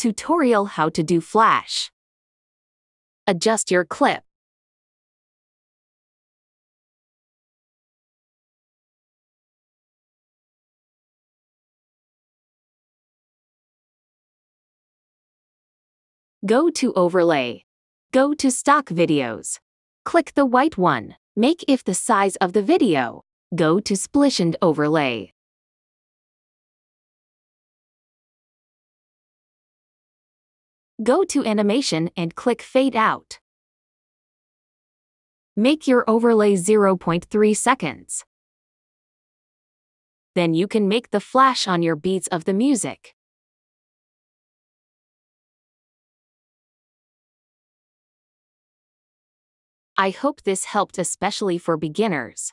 Tutorial How to do Flash. Adjust your clip. Go to Overlay. Go to Stock Videos. Click the white one. Make if the size of the video. Go to Splish and Overlay. Go to Animation and click Fade Out. Make your overlay 0.3 seconds. Then you can make the flash on your beats of the music. I hope this helped especially for beginners.